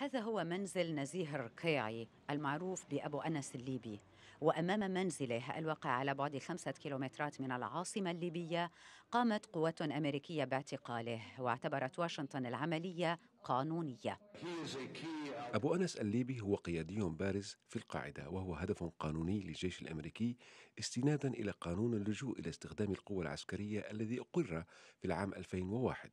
هذا هو منزل نزيه الرقيعي المعروف بأبو أنس الليبي وأمام منزله الواقع على بعد خمسة كيلومترات من العاصمة الليبية قامت قوات أمريكية باعتقاله واعتبرت واشنطن العملية قانونية أبو أنس الليبي هو قيادي بارز في القاعدة وهو هدف قانوني للجيش الأمريكي استنادا إلى قانون اللجوء إلى استخدام القوة العسكرية الذي أقر في العام 2001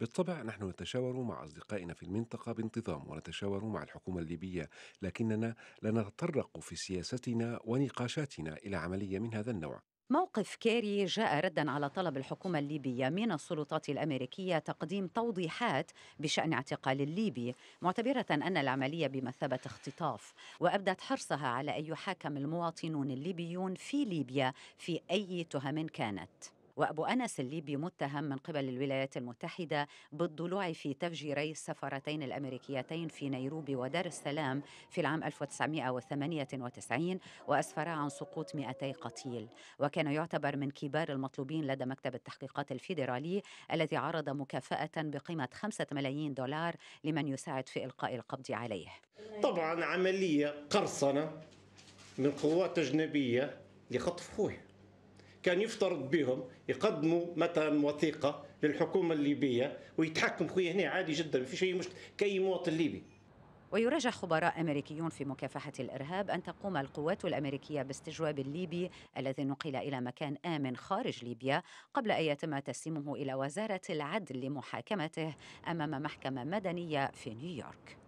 بالطبع نحن نتشاور مع أصدقائنا في المنطقة بانتظام ونتشاور مع الحكومة الليبية لكننا لا نتطرق في سياستنا ونقاشاتنا إلى عملية من هذا النوع موقف كيري جاء ردا على طلب الحكومة الليبية من السلطات الأمريكية تقديم توضيحات بشأن اعتقال الليبي معتبرة أن العملية بمثابة اختطاف وأبدت حرصها على أن يحاكم المواطنون الليبيون في ليبيا في أي تهم كانت وأبو أنس الليبي متهم من قبل الولايات المتحدة بالضلوع في تفجيري السفارتين الأمريكيتين في نيروبي ودار السلام في العام 1998 وأسفرا عن سقوط 200 قتيل وكان يعتبر من كبار المطلوبين لدى مكتب التحقيقات الفيدرالي الذي عرض مكافأة بقيمة 5 ملايين دولار لمن يساعد في إلقاء القبض عليه طبعا عملية قرصنة من قوات أجنبية لخطف خوي كان يفترض بهم يقدموا مثلا وثيقه للحكومه الليبيه ويتحكم خويا هنا عادي جدا ما فيش اي كاي مواطن ليبي ويرجح خبراء امريكيون في مكافحه الارهاب ان تقوم القوات الامريكيه باستجواب الليبي الذي نقل الى مكان امن خارج ليبيا قبل ان يتم تسليمه الى وزاره العدل لمحاكمته امام محكمه مدنيه في نيويورك